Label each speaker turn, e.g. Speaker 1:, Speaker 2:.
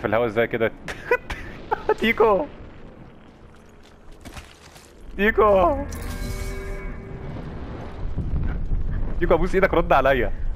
Speaker 1: في الهواء ازاي كده
Speaker 2: تيكو تيكو تيكو ابوس ايدك رد عليا